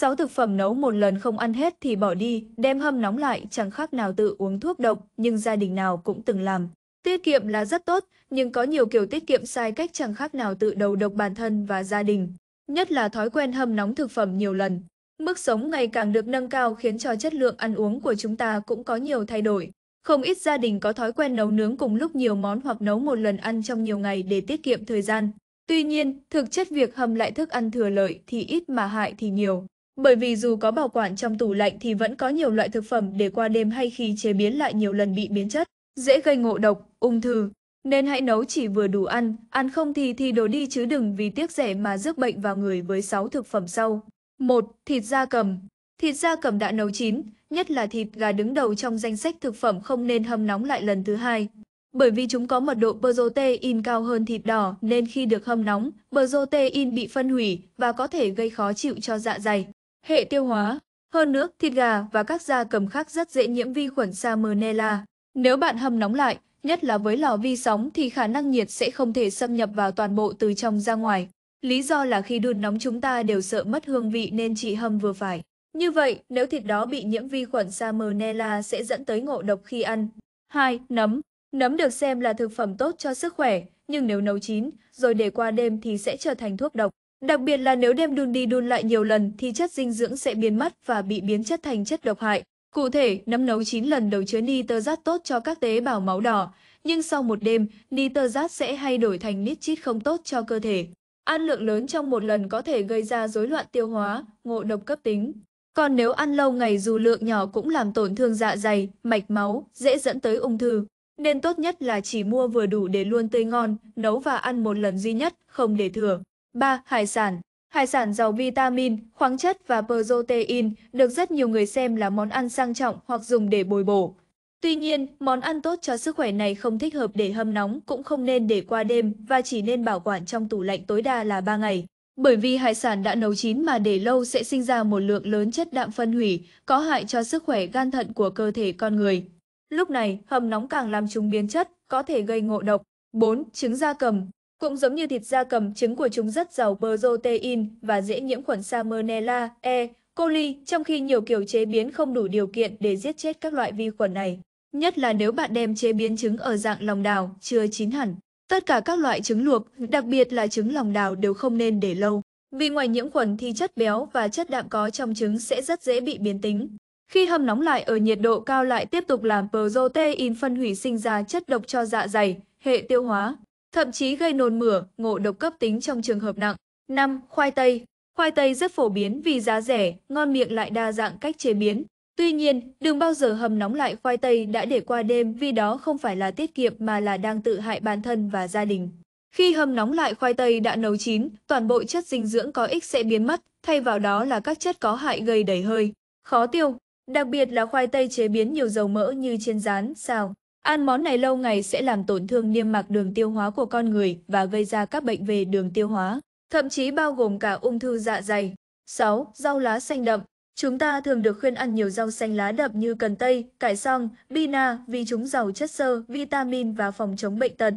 6 thực phẩm nấu một lần không ăn hết thì bỏ đi, đem hâm nóng lại chẳng khác nào tự uống thuốc độc, nhưng gia đình nào cũng từng làm. Tiết kiệm là rất tốt, nhưng có nhiều kiểu tiết kiệm sai cách chẳng khác nào tự đầu độc bản thân và gia đình. Nhất là thói quen hâm nóng thực phẩm nhiều lần. Mức sống ngày càng được nâng cao khiến cho chất lượng ăn uống của chúng ta cũng có nhiều thay đổi. Không ít gia đình có thói quen nấu nướng cùng lúc nhiều món hoặc nấu một lần ăn trong nhiều ngày để tiết kiệm thời gian. Tuy nhiên, thực chất việc hâm lại thức ăn thừa lợi thì ít mà hại thì nhiều. Bởi vì dù có bảo quản trong tủ lạnh thì vẫn có nhiều loại thực phẩm để qua đêm hay khi chế biến lại nhiều lần bị biến chất, dễ gây ngộ độc, ung thư. Nên hãy nấu chỉ vừa đủ ăn, ăn không thì thì đổ đi chứ đừng vì tiếc rẻ mà rước bệnh vào người với 6 thực phẩm sau. 1. Thịt da cầm Thịt da cầm đã nấu chín, nhất là thịt gà đứng đầu trong danh sách thực phẩm không nên hâm nóng lại lần thứ hai. Bởi vì chúng có mật độ protein cao hơn thịt đỏ nên khi được hâm nóng, protein bị phân hủy và có thể gây khó chịu cho dạ dày hệ tiêu hóa. Hơn nữa, thịt gà và các gia cầm khác rất dễ nhiễm vi khuẩn Salmonella. Nếu bạn hâm nóng lại, nhất là với lò vi sóng thì khả năng nhiệt sẽ không thể xâm nhập vào toàn bộ từ trong ra ngoài. Lý do là khi đun nóng chúng ta đều sợ mất hương vị nên chỉ hâm vừa phải. Như vậy, nếu thịt đó bị nhiễm vi khuẩn Salmonella sẽ dẫn tới ngộ độc khi ăn. 2. Nấm Nấm được xem là thực phẩm tốt cho sức khỏe, nhưng nếu nấu chín, rồi để qua đêm thì sẽ trở thành thuốc độc. Đặc biệt là nếu đem đun đi đun lại nhiều lần thì chất dinh dưỡng sẽ biến mất và bị biến chất thành chất độc hại. Cụ thể, nấm nấu 9 lần đầu chứa nitrat tốt cho các tế bào máu đỏ, nhưng sau một đêm, nitrat sẽ hay đổi thành nitrit không tốt cho cơ thể. Ăn lượng lớn trong một lần có thể gây ra rối loạn tiêu hóa, ngộ độc cấp tính. Còn nếu ăn lâu ngày dù lượng nhỏ cũng làm tổn thương dạ dày, mạch máu, dễ dẫn tới ung thư. Nên tốt nhất là chỉ mua vừa đủ để luôn tươi ngon, nấu và ăn một lần duy nhất, không để thừa. 3. Hải sản Hải sản giàu vitamin, khoáng chất và protein được rất nhiều người xem là món ăn sang trọng hoặc dùng để bồi bổ. Tuy nhiên, món ăn tốt cho sức khỏe này không thích hợp để hâm nóng cũng không nên để qua đêm và chỉ nên bảo quản trong tủ lạnh tối đa là 3 ngày. Bởi vì hải sản đã nấu chín mà để lâu sẽ sinh ra một lượng lớn chất đạm phân hủy, có hại cho sức khỏe gan thận của cơ thể con người. Lúc này, hầm nóng càng làm chúng biến chất, có thể gây ngộ độc. 4. Trứng da cầm cũng giống như thịt da cầm, trứng của chúng rất giàu protein và dễ nhiễm khuẩn Salmonella E. coli, trong khi nhiều kiểu chế biến không đủ điều kiện để giết chết các loại vi khuẩn này. Nhất là nếu bạn đem chế biến trứng ở dạng lòng đào, chưa chín hẳn. Tất cả các loại trứng luộc, đặc biệt là trứng lòng đào đều không nên để lâu. Vì ngoài nhiễm khuẩn thì chất béo và chất đạm có trong trứng sẽ rất dễ bị biến tính. Khi hâm nóng lại ở nhiệt độ cao lại tiếp tục làm protein phân hủy sinh ra chất độc cho dạ dày, hệ tiêu hóa thậm chí gây nôn mửa, ngộ độc cấp tính trong trường hợp nặng. 5. Khoai tây Khoai tây rất phổ biến vì giá rẻ, ngon miệng lại đa dạng cách chế biến. Tuy nhiên, đừng bao giờ hầm nóng lại khoai tây đã để qua đêm vì đó không phải là tiết kiệm mà là đang tự hại bản thân và gia đình. Khi hầm nóng lại khoai tây đã nấu chín, toàn bộ chất dinh dưỡng có ích sẽ biến mất, thay vào đó là các chất có hại gây đầy hơi, khó tiêu. Đặc biệt là khoai tây chế biến nhiều dầu mỡ như chiên rán, xào, Ăn món này lâu ngày sẽ làm tổn thương niêm mạc đường tiêu hóa của con người và gây ra các bệnh về đường tiêu hóa, thậm chí bao gồm cả ung thư dạ dày. 6. Rau lá xanh đậm Chúng ta thường được khuyên ăn nhiều rau xanh lá đậm như cần tây, cải song, bina vì chúng giàu chất xơ, vitamin và phòng chống bệnh tật.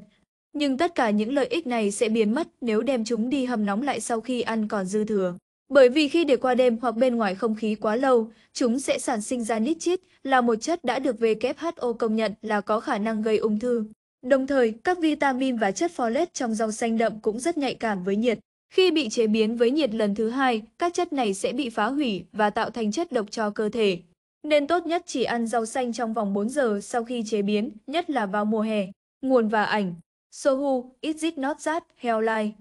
Nhưng tất cả những lợi ích này sẽ biến mất nếu đem chúng đi hầm nóng lại sau khi ăn còn dư thừa. Bởi vì khi để qua đêm hoặc bên ngoài không khí quá lâu, chúng sẽ sản sinh ra nitrit là một chất đã được WHO công nhận là có khả năng gây ung thư. Đồng thời, các vitamin và chất folate trong rau xanh đậm cũng rất nhạy cảm với nhiệt. Khi bị chế biến với nhiệt lần thứ hai, các chất này sẽ bị phá hủy và tạo thành chất độc cho cơ thể. Nên tốt nhất chỉ ăn rau xanh trong vòng 4 giờ sau khi chế biến, nhất là vào mùa hè. Nguồn và ảnh Sohu, Is It Not That, Healthline